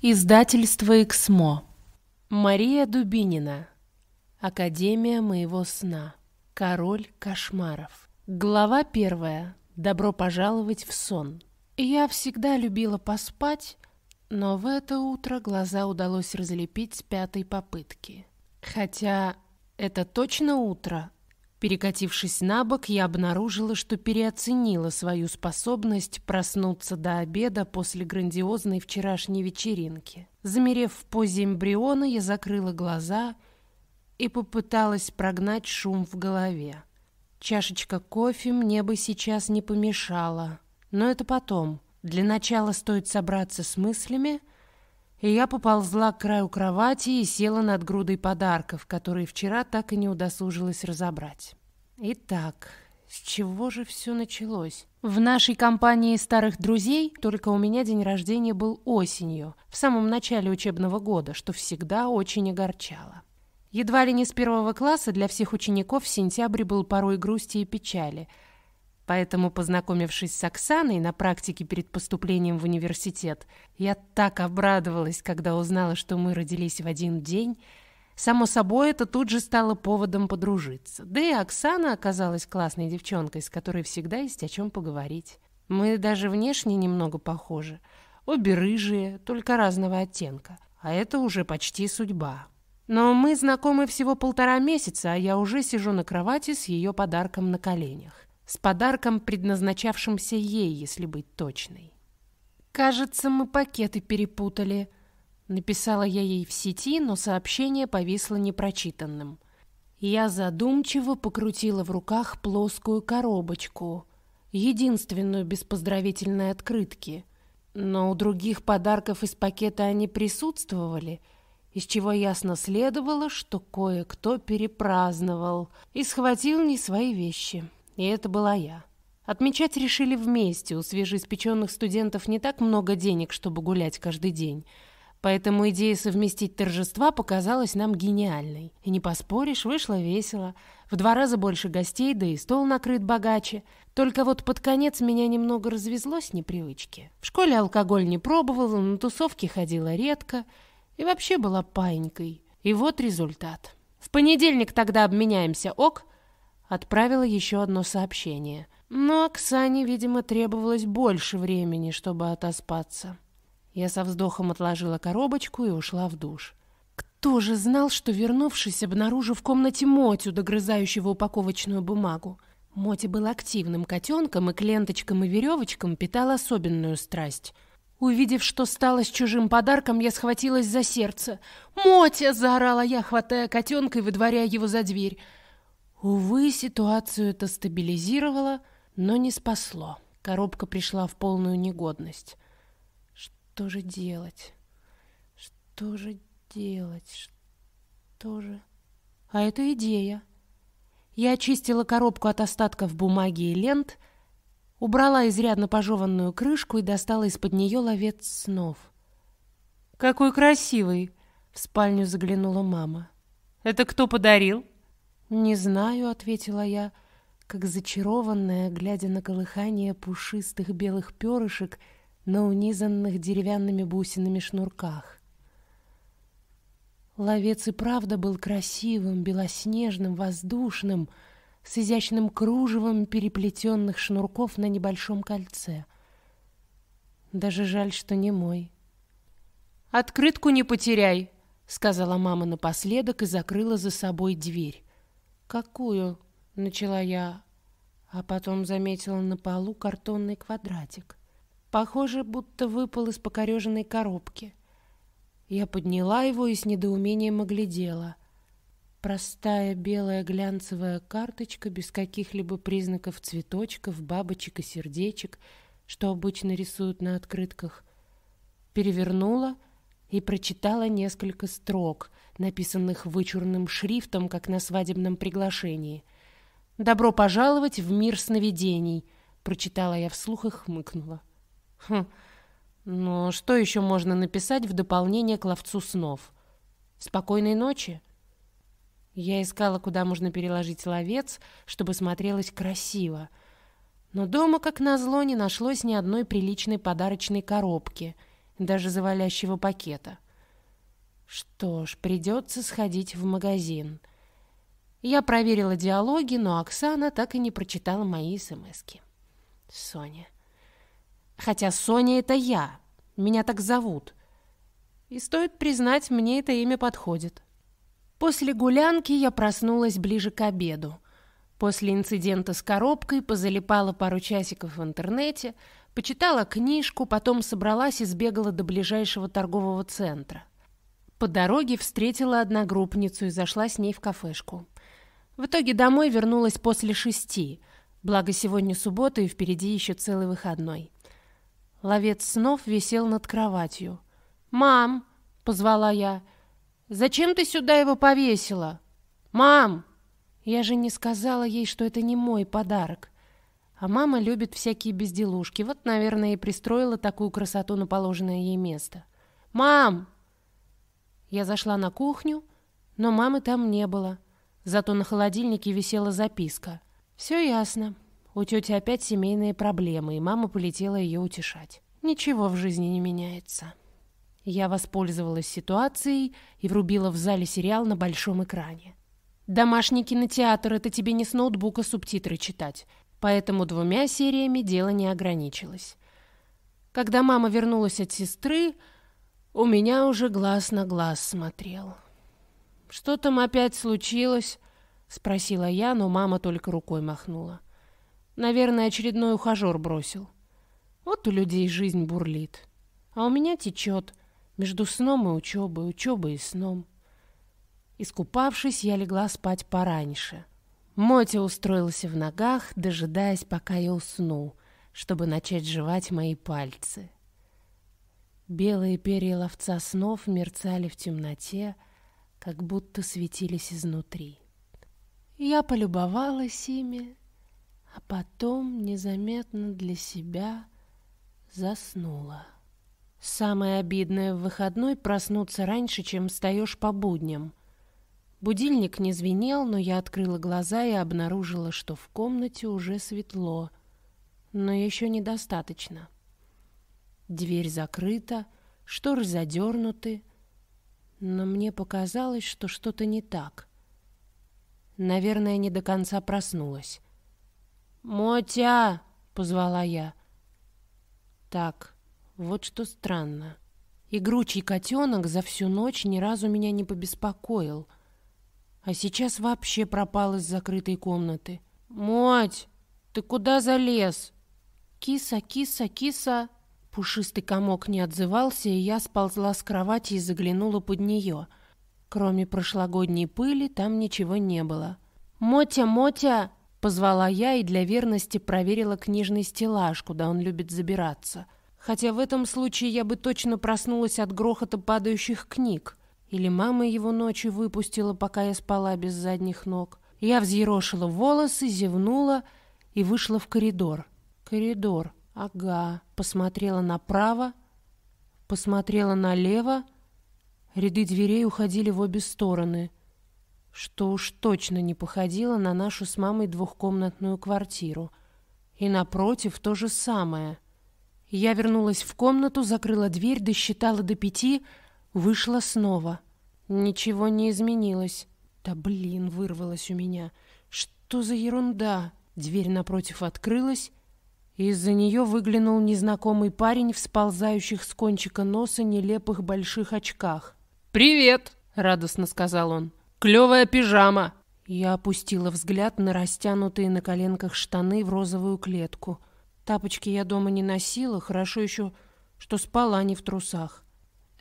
Издательство «Эксмо». Мария Дубинина. Академия моего сна. Король кошмаров. Глава первая. Добро пожаловать в сон. Я всегда любила поспать, но в это утро глаза удалось разлепить с пятой попытки. Хотя это точно утро, Перекатившись на бок, я обнаружила, что переоценила свою способность проснуться до обеда после грандиозной вчерашней вечеринки. Замерев в позе эмбриона, я закрыла глаза и попыталась прогнать шум в голове. Чашечка кофе мне бы сейчас не помешала, но это потом. Для начала стоит собраться с мыслями, и я поползла к краю кровати и села над грудой подарков, которые вчера так и не удосужилась разобрать. Итак, с чего же все началось? В нашей компании старых друзей только у меня день рождения был осенью, в самом начале учебного года, что всегда очень огорчало. Едва ли не с первого класса для всех учеников в сентябре был порой грусти и печали – Поэтому, познакомившись с Оксаной на практике перед поступлением в университет, я так обрадовалась, когда узнала, что мы родились в один день. Само собой, это тут же стало поводом подружиться. Да и Оксана оказалась классной девчонкой, с которой всегда есть о чем поговорить. Мы даже внешне немного похожи. Обе рыжие, только разного оттенка. А это уже почти судьба. Но мы знакомы всего полтора месяца, а я уже сижу на кровати с ее подарком на коленях с подарком, предназначавшимся ей, если быть точной. «Кажется, мы пакеты перепутали», — написала я ей в сети, но сообщение повисло непрочитанным. Я задумчиво покрутила в руках плоскую коробочку, единственную без поздравительной открытки. Но у других подарков из пакета они присутствовали — из чего ясно следовало, что кое-кто перепраздновал и схватил не свои вещи. И это была я. Отмечать решили вместе. У свежеиспеченных студентов не так много денег, чтобы гулять каждый день. Поэтому идея совместить торжества показалась нам гениальной. И не поспоришь, вышло весело. В два раза больше гостей, да и стол накрыт богаче. Только вот под конец меня немного развезло с непривычки. В школе алкоголь не пробовала, на тусовки ходила редко. И вообще была паинькой. И вот результат. В понедельник тогда обменяемся, ок? отправила еще одно сообщение. Но Оксане, видимо, требовалось больше времени, чтобы отоспаться. Я со вздохом отложила коробочку и ушла в душ. Кто же знал, что, вернувшись, обнаружу в комнате Мотю, догрызающего упаковочную бумагу? Моти был активным котенком и к ленточкам и веревочкам питал особенную страсть. Увидев, что стало с чужим подарком, я схватилась за сердце. «Мотя!» — заорала я, хватая котенка и выдворяя его за дверь. Увы, ситуацию это стабилизировало, но не спасло. Коробка пришла в полную негодность. Что же делать? Что же делать? Что же... А это идея. Я очистила коробку от остатков бумаги и лент, убрала изрядно пожеванную крышку и достала из-под нее ловец снов. «Какой красивый!» — в спальню заглянула мама. «Это кто подарил?» «Не знаю», — ответила я, как зачарованная, глядя на колыхание пушистых белых перышек на унизанных деревянными бусинами шнурках. Ловец и правда был красивым, белоснежным, воздушным, с изящным кружевом переплетенных шнурков на небольшом кольце. Даже жаль, что не мой. «Открытку не потеряй», — сказала мама напоследок и закрыла за собой дверь. «Какую?» — начала я, а потом заметила на полу картонный квадратик. Похоже, будто выпал из покореженной коробки. Я подняла его и с недоумением оглядела. Простая белая глянцевая карточка без каких-либо признаков цветочков, бабочек и сердечек, что обычно рисуют на открытках. Перевернула и прочитала несколько строк, написанных вычурным шрифтом, как на свадебном приглашении. «Добро пожаловать в мир сновидений», — прочитала я вслух и хмыкнула. «Хм, но ну что еще можно написать в дополнение к ловцу снов? Спокойной ночи?» Я искала, куда можно переложить ловец, чтобы смотрелось красиво. Но дома, как назло, не нашлось ни одной приличной подарочной коробки, даже завалящего пакета. Что ж, придется сходить в магазин. Я проверила диалоги, но Оксана так и не прочитала мои смски. Соня. Хотя Соня — это я. Меня так зовут. И стоит признать, мне это имя подходит. После гулянки я проснулась ближе к обеду. После инцидента с коробкой позалипала пару часиков в интернете, почитала книжку, потом собралась и сбегала до ближайшего торгового центра. По дороге встретила одногруппницу и зашла с ней в кафешку. В итоге домой вернулась после шести, благо сегодня суббота и впереди еще целый выходной. Ловец снов висел над кроватью. «Мам!» — позвала я. «Зачем ты сюда его повесила?» «Мам!» Я же не сказала ей, что это не мой подарок. А мама любит всякие безделушки. Вот, наверное, и пристроила такую красоту на положенное ей место. «Мам!» Я зашла на кухню, но мамы там не было. Зато на холодильнике висела записка. «Все ясно. У тети опять семейные проблемы, и мама полетела ее утешать. Ничего в жизни не меняется». Я воспользовалась ситуацией и врубила в зале сериал на большом экране. «Домашний кинотеатр — это тебе не с ноутбука субтитры читать, поэтому двумя сериями дело не ограничилось». Когда мама вернулась от сестры, у меня уже глаз на глаз смотрел. «Что там опять случилось?» — спросила я, но мама только рукой махнула. «Наверное, очередной ухажер бросил. Вот у людей жизнь бурлит, а у меня течет между сном и учебой, учебой и сном». Искупавшись, я легла спать пораньше. Мотя устроился в ногах, дожидаясь, пока я усну, чтобы начать жевать мои пальцы. Белые перья ловца снов мерцали в темноте, как будто светились изнутри. Я полюбовалась ими, а потом незаметно для себя заснула. Самое обидное в выходной проснуться раньше, чем встаешь по будням. Будильник не звенел, но я открыла глаза и обнаружила, что в комнате уже светло, но еще недостаточно. — Дверь закрыта, шторы задернуты, но мне показалось, что что-то не так. Наверное, не до конца проснулась. «Мотя!» — позвала я. Так, вот что странно. Игручий котенок за всю ночь ни разу меня не побеспокоил, а сейчас вообще пропал из закрытой комнаты. «Моть, ты куда залез?» «Киса, киса, киса!» Пушистый комок не отзывался, и я сползла с кровати и заглянула под нее. Кроме прошлогодней пыли там ничего не было. «Мотя, Мотя!» — позвала я и для верности проверила книжный стеллаж, куда он любит забираться. Хотя в этом случае я бы точно проснулась от грохота падающих книг. Или мама его ночью выпустила, пока я спала без задних ног. Я взъерошила волосы, зевнула и вышла в коридор. Коридор. Ага. Посмотрела направо, посмотрела налево. Ряды дверей уходили в обе стороны, что уж точно не походило на нашу с мамой двухкомнатную квартиру. И напротив то же самое. Я вернулась в комнату, закрыла дверь, досчитала до пяти, вышла снова. Ничего не изменилось. Да блин, вырвалось у меня. Что за ерунда? Дверь напротив открылась, из-за нее выглянул незнакомый парень в сползающих с кончика носа нелепых больших очках. «Привет!» — радостно сказал он. «Клевая пижама!» Я опустила взгляд на растянутые на коленках штаны в розовую клетку. Тапочки я дома не носила, хорошо еще, что спала а не в трусах.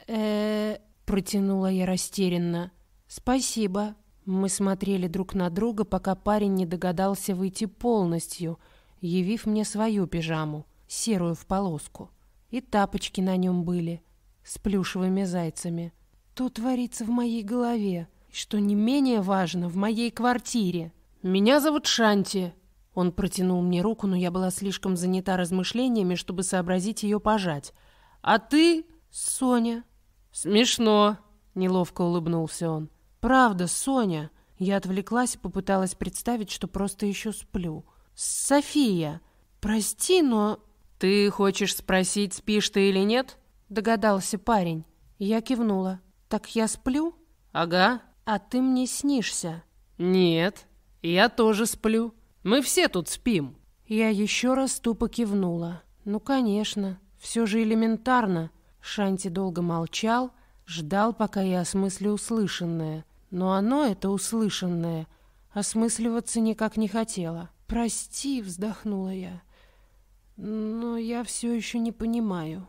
э, протянула я растерянно. «Спасибо». Мы смотрели друг на друга, пока парень не догадался выйти полностью — явив мне свою пижаму, серую в полоску. И тапочки на нем были, с плюшевыми зайцами. То творится в моей голове, что не менее важно, в моей квартире. «Меня зовут Шанти», он протянул мне руку, но я была слишком занята размышлениями, чтобы сообразить ее пожать. «А ты...» «Соня». «Смешно», — неловко улыбнулся он. «Правда, Соня». Я отвлеклась и попыталась представить, что просто еще сплю. «София, прости, но...» «Ты хочешь спросить, спишь ты или нет?» Догадался парень. Я кивнула. «Так я сплю?» «Ага». «А ты мне снишься?» «Нет, я тоже сплю. Мы все тут спим». Я еще раз тупо кивнула. «Ну, конечно, все же элементарно». Шанти долго молчал, ждал, пока я осмыслю услышанное. Но оно, это услышанное, осмысливаться никак не хотело. «Прости», — вздохнула я, — «но я все еще не понимаю».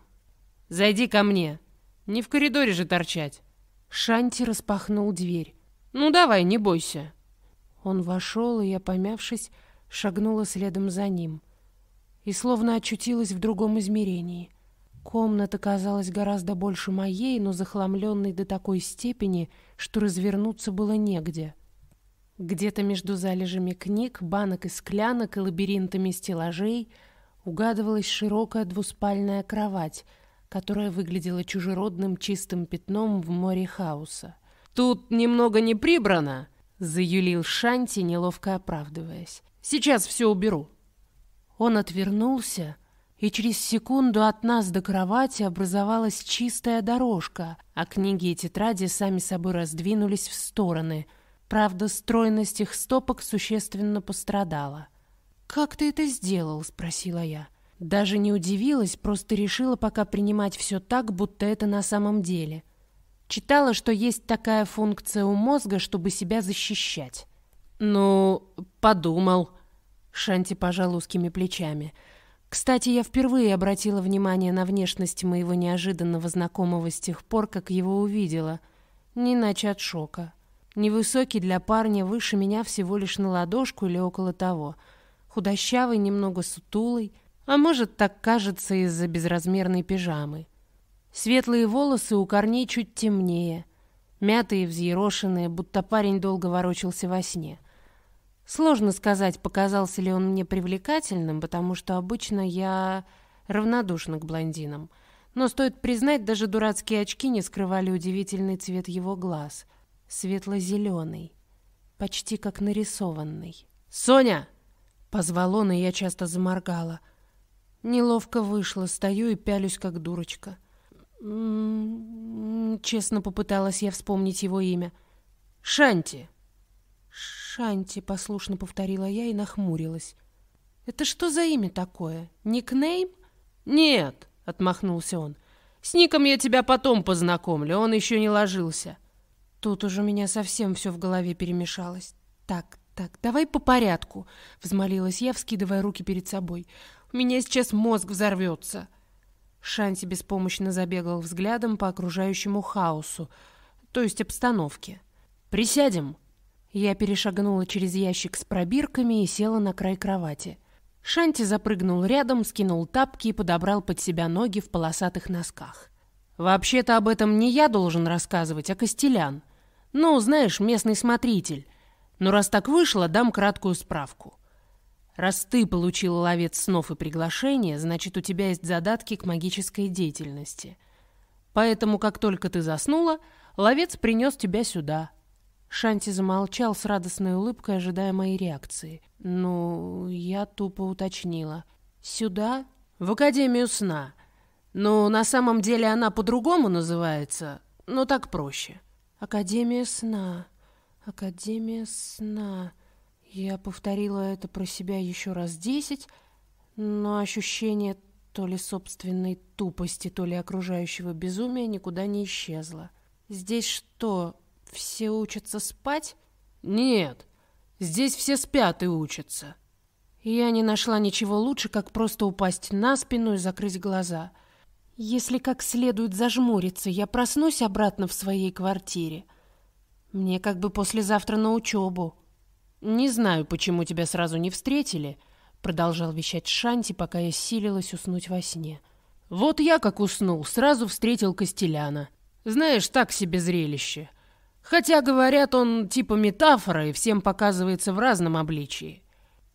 «Зайди ко мне. Не в коридоре же торчать». Шанти распахнул дверь. «Ну давай, не бойся». Он вошел, и я, помявшись, шагнула следом за ним. И словно очутилась в другом измерении. Комната казалась гораздо больше моей, но захламленной до такой степени, что развернуться было негде. Где-то между залежами книг, банок и склянок и лабиринтами стеллажей угадывалась широкая двуспальная кровать, которая выглядела чужеродным чистым пятном в море хаоса. «Тут немного не прибрано!» — заюлил Шанти, неловко оправдываясь. «Сейчас все уберу!» Он отвернулся, и через секунду от нас до кровати образовалась чистая дорожка, а книги и тетради сами собой раздвинулись в стороны — Правда, стройность их стопок существенно пострадала. «Как ты это сделал?» — спросила я. Даже не удивилась, просто решила пока принимать все так, будто это на самом деле. Читала, что есть такая функция у мозга, чтобы себя защищать. «Ну, подумал», — Шанти пожал узкими плечами. Кстати, я впервые обратила внимание на внешность моего неожиданного знакомого с тех пор, как его увидела. Не иначе от шока. Невысокий для парня, выше меня всего лишь на ладошку или около того. Худощавый, немного сутулый, а может, так кажется из-за безразмерной пижамы. Светлые волосы у корней чуть темнее, мятые, взъерошенные, будто парень долго ворочался во сне. Сложно сказать, показался ли он мне привлекательным, потому что обычно я равнодушна к блондинам. Но стоит признать, даже дурацкие очки не скрывали удивительный цвет его глаз — светло-зеленый, почти как нарисованный. «Соня!» — позвал он, и я часто заморгала. Неловко вышло, стою и пялюсь, как дурочка. М -м -м, честно попыталась я вспомнить его имя. «Шанти!» «Шанти!» — послушно повторила я и нахмурилась. «Это что за имя такое? Никнейм?» «Нет!» — отмахнулся он. «С ником я тебя потом познакомлю, он еще не ложился». Тут уж у меня совсем все в голове перемешалось. Так, так, давай по порядку, взмолилась я, вскидывая руки перед собой. У меня сейчас мозг взорвется. Шанти беспомощно забегал взглядом по окружающему хаосу, то есть обстановке. Присядем. Я перешагнула через ящик с пробирками и села на край кровати. Шанти запрыгнул рядом, скинул тапки и подобрал под себя ноги в полосатых носках. Вообще-то об этом не я должен рассказывать, а Костелян. Ну, знаешь, местный смотритель. Но раз так вышло, дам краткую справку. Раз ты получил ловец снов и приглашение, значит, у тебя есть задатки к магической деятельности. Поэтому, как только ты заснула, ловец принес тебя сюда. Шанти замолчал с радостной улыбкой, ожидая моей реакции. Ну, я тупо уточнила. Сюда? В Академию сна. Ну, на самом деле она по-другому называется, но так проще. — Академия сна. Академия сна. Я повторила это про себя еще раз десять, но ощущение то ли собственной тупости, то ли окружающего безумия никуда не исчезло. Здесь что, все учатся спать? Нет, здесь все спят и учатся. Я не нашла ничего лучше, как просто упасть на спину и закрыть глаза — если как следует зажмуриться, я проснусь обратно в своей квартире. Мне как бы послезавтра на учебу. «Не знаю, почему тебя сразу не встретили», — продолжал вещать Шанти, пока я силилась уснуть во сне. «Вот я как уснул, сразу встретил Костеляна. Знаешь, так себе зрелище. Хотя, говорят, он типа метафора и всем показывается в разном обличии.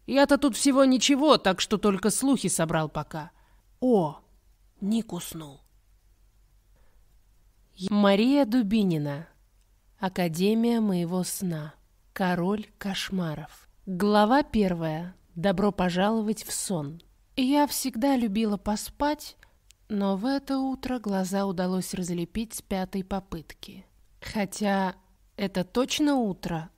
Я-то тут всего ничего, так что только слухи собрал пока. О!» Ник уснул. Мария Дубинина. Академия моего сна. Король кошмаров. Глава первая. Добро пожаловать в сон. Я всегда любила поспать, но в это утро глаза удалось разлепить с пятой попытки. Хотя это точно утро,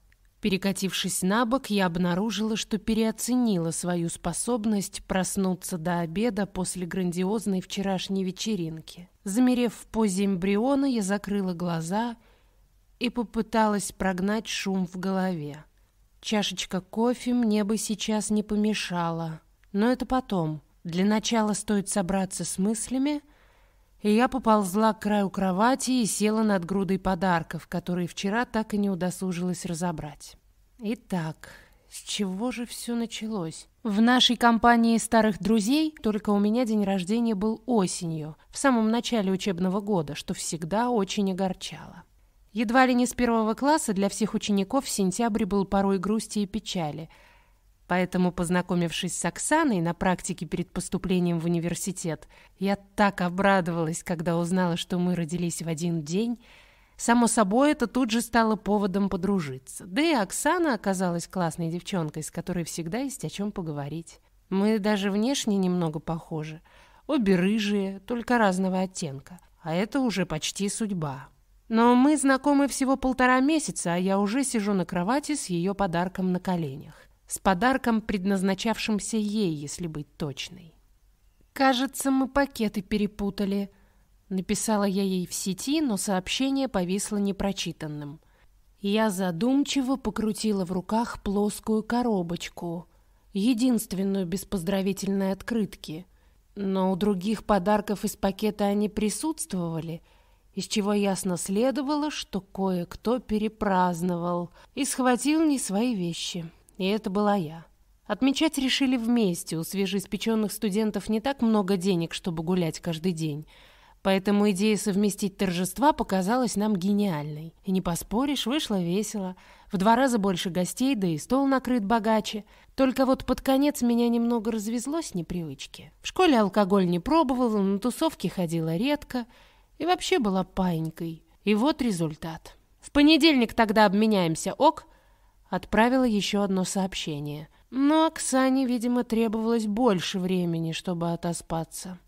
Перекатившись на бок, я обнаружила, что переоценила свою способность проснуться до обеда после грандиозной вчерашней вечеринки. Замерев в позе эмбриона, я закрыла глаза и попыталась прогнать шум в голове. Чашечка кофе мне бы сейчас не помешала, но это потом. Для начала стоит собраться с мыслями — и я поползла к краю кровати и села над грудой подарков, которые вчера так и не удосужилась разобрать. Итак, с чего же все началось? В нашей компании старых друзей только у меня день рождения был осенью, в самом начале учебного года, что всегда очень огорчало. Едва ли не с первого класса для всех учеников в сентябре был порой грусти и печали – Поэтому, познакомившись с Оксаной на практике перед поступлением в университет, я так обрадовалась, когда узнала, что мы родились в один день. Само собой, это тут же стало поводом подружиться. Да и Оксана оказалась классной девчонкой, с которой всегда есть о чем поговорить. Мы даже внешне немного похожи. Обе рыжие, только разного оттенка. А это уже почти судьба. Но мы знакомы всего полтора месяца, а я уже сижу на кровати с ее подарком на коленях. С подарком, предназначавшимся ей, если быть точной. «Кажется, мы пакеты перепутали», — написала я ей в сети, но сообщение повисло непрочитанным. Я задумчиво покрутила в руках плоскую коробочку, единственную без поздравительной открытки. Но у других подарков из пакета они присутствовали, из чего ясно следовало, что кое-кто перепраздновал и схватил не свои вещи. И это была я. Отмечать решили вместе. У свежеиспеченных студентов не так много денег, чтобы гулять каждый день. Поэтому идея совместить торжества показалась нам гениальной. И не поспоришь, вышло весело. В два раза больше гостей, да и стол накрыт богаче. Только вот под конец меня немного развезло с непривычки. В школе алкоголь не пробовала, на тусовки ходила редко. И вообще была панькой. И вот результат. В понедельник тогда обменяемся ок, отправила еще одно сообщение. Но Оксане, видимо, требовалось больше времени, чтобы отоспаться.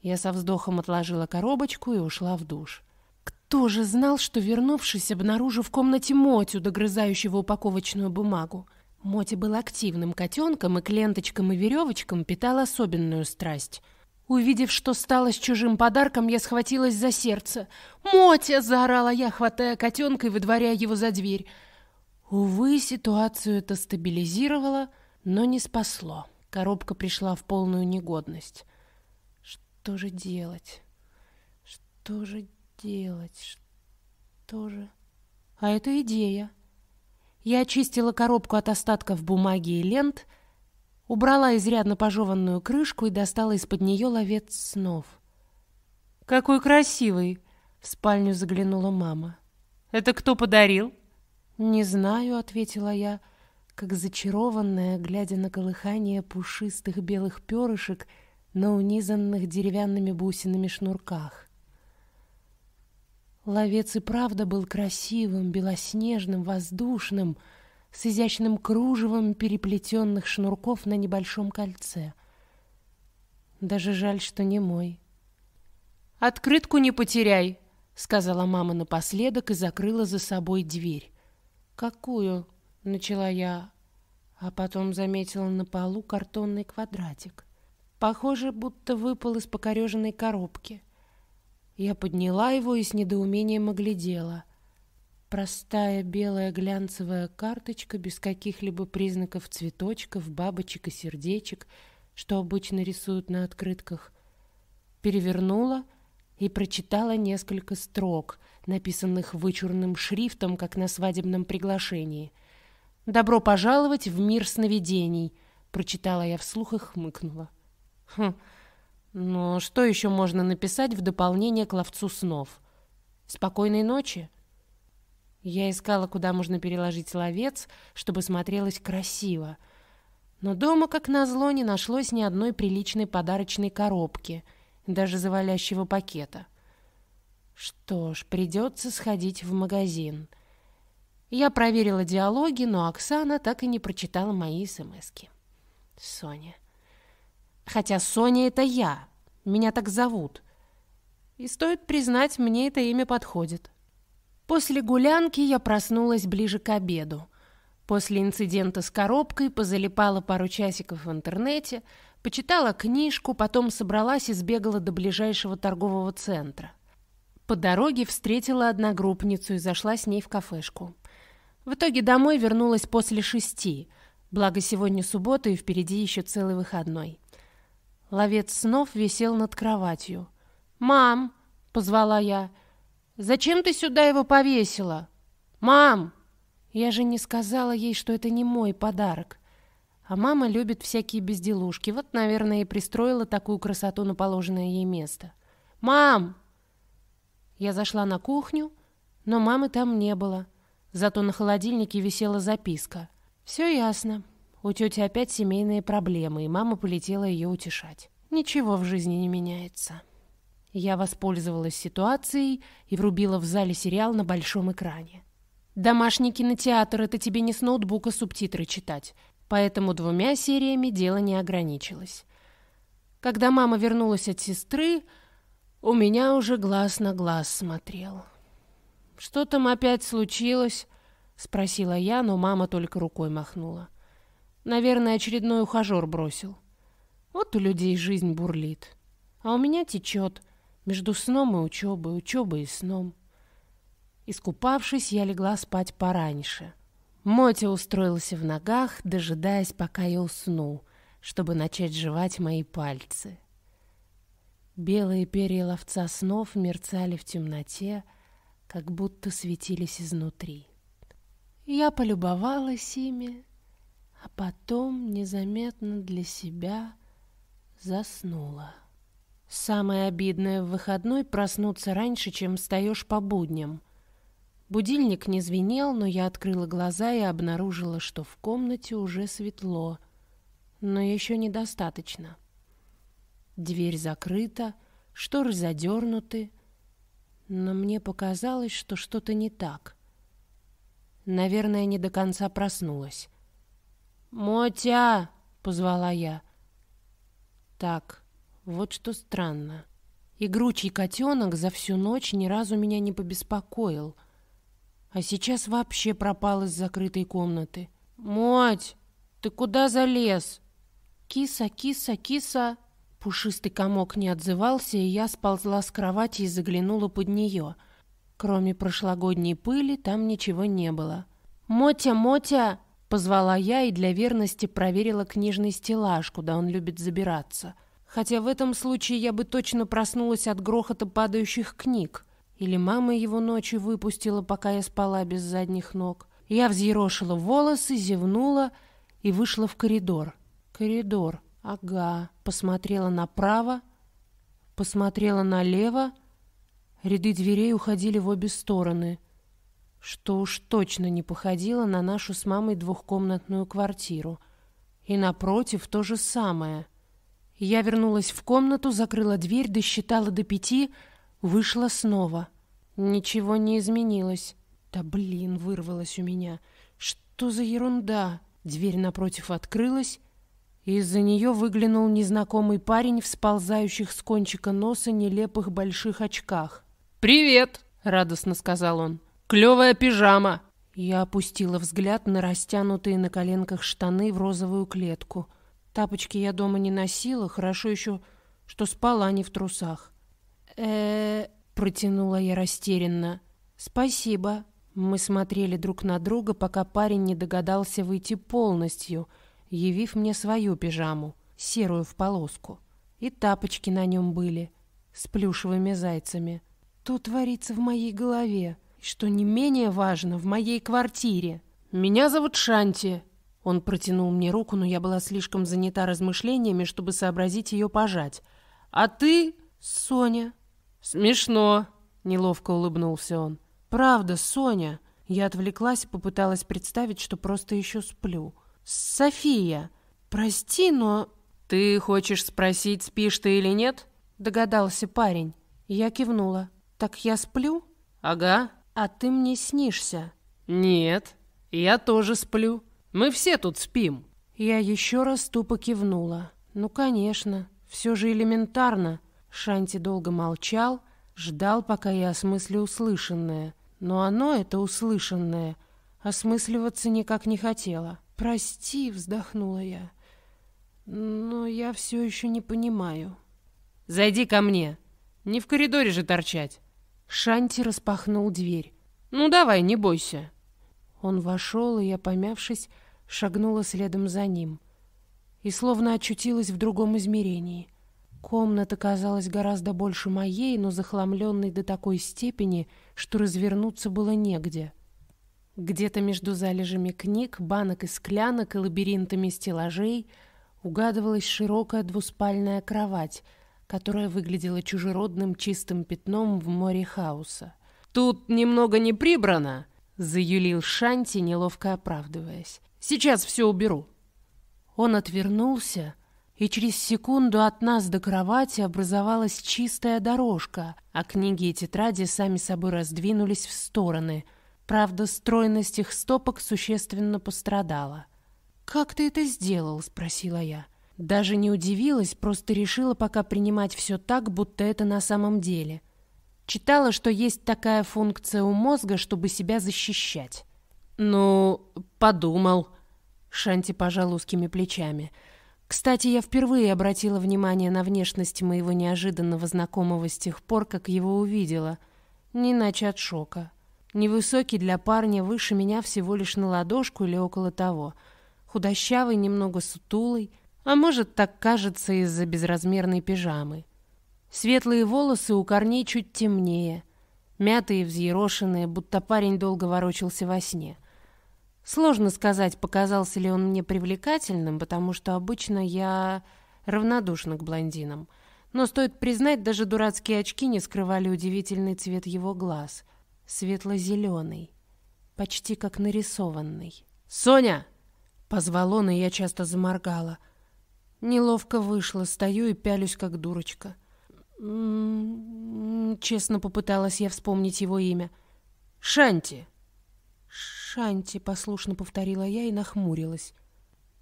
Я со вздохом отложила коробочку и ушла в душ. Кто же знал, что, вернувшись, обнаружу в комнате Мотю, догрызающего упаковочную бумагу? Моти был активным котенком, и к ленточкам и веревочкам питал особенную страсть. Увидев, что стало с чужим подарком, я схватилась за сердце. «Мотя!» — заорала я, хватая котенка и выдворяя его за дверь. Увы, ситуацию это стабилизировало, но не спасло. Коробка пришла в полную негодность. Что же делать? Что же делать? Что же... А это идея. Я очистила коробку от остатков бумаги и лент, убрала изрядно пожеванную крышку и достала из-под нее ловец снов. «Какой красивый!» — в спальню заглянула мама. «Это кто подарил?» «Не знаю», — ответила я, как зачарованная, глядя на колыхание пушистых белых перышек на унизанных деревянными бусинами шнурках. Ловец и правда был красивым, белоснежным, воздушным, с изящным кружевом переплетенных шнурков на небольшом кольце. Даже жаль, что не мой. «Открытку не потеряй!» — сказала мама напоследок и закрыла за собой дверь. «Какую?» — начала я, а потом заметила на полу картонный квадратик. Похоже, будто выпал из покореженной коробки. Я подняла его и с недоумением оглядела. Простая белая глянцевая карточка без каких-либо признаков цветочков, бабочек и сердечек, что обычно рисуют на открытках. Перевернула — и прочитала несколько строк, написанных вычурным шрифтом, как на свадебном приглашении. «Добро пожаловать в мир сновидений», — прочитала я вслух и хмыкнула. «Хм, но ну что еще можно написать в дополнение к ловцу снов? Спокойной ночи?» Я искала, куда можно переложить ловец, чтобы смотрелось красиво. Но дома, как назло, не нашлось ни одной приличной подарочной коробки, даже завалящего пакета. Что ж, придется сходить в магазин. Я проверила диалоги, но Оксана так и не прочитала мои смски. Соня. Хотя Соня — это я. Меня так зовут. И стоит признать, мне это имя подходит. После гулянки я проснулась ближе к обеду. После инцидента с коробкой позалипала пару часиков в интернете, почитала книжку, потом собралась и сбегала до ближайшего торгового центра. По дороге встретила одногруппницу и зашла с ней в кафешку. В итоге домой вернулась после шести, благо сегодня суббота и впереди еще целый выходной. Ловец снов висел над кроватью. «Мам!» — позвала я. «Зачем ты сюда его повесила?» «Мам!» Я же не сказала ей, что это не мой подарок. А мама любит всякие безделушки. Вот, наверное, и пристроила такую красоту на положенное ей место. «Мам!» Я зашла на кухню, но мамы там не было. Зато на холодильнике висела записка. «Все ясно. У тети опять семейные проблемы, и мама полетела ее утешать. Ничего в жизни не меняется». Я воспользовалась ситуацией и врубила в зале сериал на большом экране. «Домашний кинотеатр — это тебе не с ноутбука субтитры читать, поэтому двумя сериями дело не ограничилось». Когда мама вернулась от сестры, у меня уже глаз на глаз смотрел. «Что там опять случилось?» — спросила я, но мама только рукой махнула. «Наверное, очередной ухажер бросил. Вот у людей жизнь бурлит, а у меня течет между сном и учебой, учебой и сном». Искупавшись, я легла спать пораньше. Мотя устроился в ногах, дожидаясь, пока я усну, чтобы начать жевать мои пальцы. Белые перья ловца снов мерцали в темноте, как будто светились изнутри. Я полюбовалась ими, а потом незаметно для себя заснула. Самое обидное в выходной проснуться раньше, чем встаешь по будням. Будильник не звенел, но я открыла глаза и обнаружила, что в комнате уже светло, но еще недостаточно. Дверь закрыта, шторы задернуты, но мне показалось, что что-то не так. Наверное, не до конца проснулась. «Мотя!» — позвала я. «Так, вот что странно. Игручий котенок за всю ночь ни разу меня не побеспокоил, а сейчас вообще пропал из закрытой комнаты. Моть, ты куда залез?» «Киса, киса, киса!» Пушистый комок не отзывался, и я сползла с кровати и заглянула под нее. Кроме прошлогодней пыли там ничего не было. «Мотя, Мотя!» — позвала я и для верности проверила книжный стеллаж, куда он любит забираться. Хотя в этом случае я бы точно проснулась от грохота падающих книг. Или мама его ночью выпустила, пока я спала без задних ног. Я взъерошила волосы, зевнула и вышла в коридор. Коридор. Ага, посмотрела направо, посмотрела налево. Ряды дверей уходили в обе стороны, что уж точно не походило на нашу с мамой двухкомнатную квартиру. И напротив то же самое. Я вернулась в комнату, закрыла дверь, досчитала до пяти, вышла снова. Ничего не изменилось. Да блин, вырвалось у меня. Что за ерунда? Дверь напротив открылась, из-за нее выглянул незнакомый парень в сползающих с кончика носа нелепых больших очках. «Привет!» — радостно сказал он. «Клевая пижама!» Я опустила взгляд на растянутые на коленках штаны в розовую клетку. Тапочки я дома не носила, хорошо еще, что спала а не в трусах. э протянула я растерянно. «Спасибо». Мы смотрели друг на друга, пока парень не догадался выйти полностью — явив мне свою пижаму, серую в полоску. И тапочки на нем были, с плюшевыми зайцами. То творится в моей голове, и, что не менее важно, в моей квартире. «Меня зовут Шанти», он протянул мне руку, но я была слишком занята размышлениями, чтобы сообразить ее пожать. «А ты, Соня?» «Смешно», — неловко улыбнулся он. «Правда, Соня?» Я отвлеклась и попыталась представить, что просто еще сплю. «София, прости, но...» «Ты хочешь спросить, спишь ты или нет?» Догадался парень. Я кивнула. «Так я сплю?» «Ага». «А ты мне снишься?» «Нет, я тоже сплю. Мы все тут спим». Я еще раз тупо кивнула. «Ну, конечно, все же элементарно». Шанти долго молчал, ждал, пока я осмыслю услышанное. Но оно, это услышанное, осмысливаться никак не хотело. «Прости», — вздохнула я, — «но я все еще не понимаю». «Зайди ко мне. Не в коридоре же торчать». Шанти распахнул дверь. «Ну давай, не бойся». Он вошел, и я, помявшись, шагнула следом за ним. И словно очутилась в другом измерении. Комната казалась гораздо больше моей, но захламленной до такой степени, что развернуться было негде. Где-то между залежами книг, банок и склянок и лабиринтами стеллажей угадывалась широкая двуспальная кровать, которая выглядела чужеродным чистым пятном в море хаоса. «Тут немного не прибрано!» — заюлил Шанти, неловко оправдываясь. «Сейчас все уберу!» Он отвернулся, и через секунду от нас до кровати образовалась чистая дорожка, а книги и тетради сами собой раздвинулись в стороны — Правда, стройность их стопок существенно пострадала. «Как ты это сделал?» — спросила я. Даже не удивилась, просто решила пока принимать все так, будто это на самом деле. Читала, что есть такая функция у мозга, чтобы себя защищать. «Ну, подумал», — Шанти пожал узкими плечами. Кстати, я впервые обратила внимание на внешность моего неожиданного знакомого с тех пор, как его увидела. Не иначе от шока. Невысокий для парня, выше меня всего лишь на ладошку или около того. Худощавый, немного сутулый, а может, так кажется из-за безразмерной пижамы. Светлые волосы у корней чуть темнее, мятые, взъерошенные, будто парень долго ворочался во сне. Сложно сказать, показался ли он мне привлекательным, потому что обычно я равнодушна к блондинам. Но стоит признать, даже дурацкие очки не скрывали удивительный цвет его глаз — светло-зеленый, почти как нарисованный. «Соня!» — позвал он, и я часто заморгала. Неловко вышло, стою и пялюсь, как дурочка. М -м -м, честно попыталась я вспомнить его имя. «Шанти!» «Шанти!» — послушно повторила я и нахмурилась.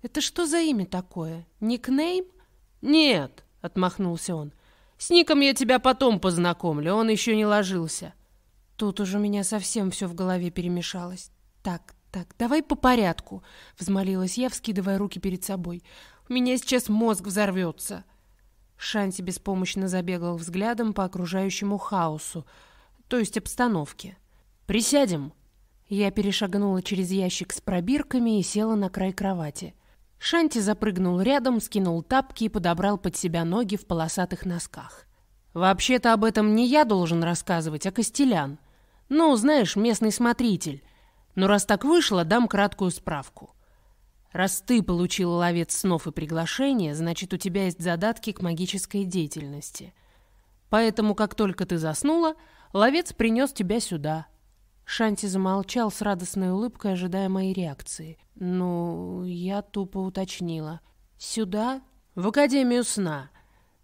«Это что за имя такое? Никнейм?» «Нет!» — отмахнулся он. «С ником я тебя потом познакомлю, он еще не ложился». Тут уже у меня совсем все в голове перемешалось. Так, так, давай по порядку, взмолилась я, вскидывая руки перед собой. У меня сейчас мозг взорвется. Шанти беспомощно забегал взглядом по окружающему хаосу, то есть обстановке. Присядем. Я перешагнула через ящик с пробирками и села на край кровати. Шанти запрыгнул рядом, скинул тапки и подобрал под себя ноги в полосатых носках. Вообще-то об этом не я должен рассказывать, а Костелян. Ну, знаешь, местный смотритель. Но раз так вышло, дам краткую справку. Раз ты получил ловец снов и приглашение, значит, у тебя есть задатки к магической деятельности. Поэтому, как только ты заснула, ловец принес тебя сюда. Шанти замолчал с радостной улыбкой, ожидая моей реакции. Ну, я тупо уточнила. Сюда? В Академию сна.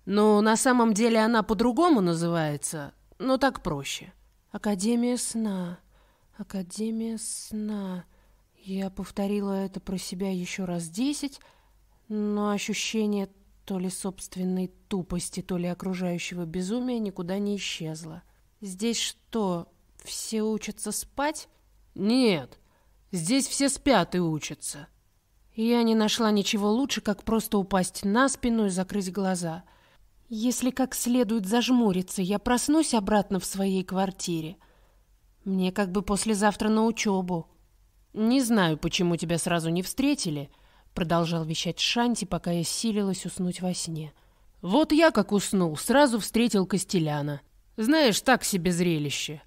Ну, на самом деле она по-другому называется, но так проще. Академия сна. Академия сна. Я повторила это про себя еще раз десять, но ощущение то ли собственной тупости, то ли окружающего безумия никуда не исчезло. Здесь что, все учатся спать? Нет, здесь все спят и учатся. Я не нашла ничего лучше, как просто упасть на спину и закрыть глаза — если как следует зажмуриться, я проснусь обратно в своей квартире. Мне как бы послезавтра на учебу. «Не знаю, почему тебя сразу не встретили», — продолжал вещать Шанти, пока я силилась уснуть во сне. «Вот я как уснул, сразу встретил Костеляна. Знаешь, так себе зрелище.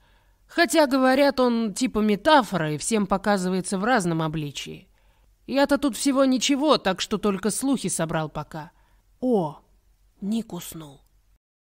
Хотя, говорят, он типа метафора и всем показывается в разном обличии. Я-то тут всего ничего, так что только слухи собрал пока». «О!» Ник уснул.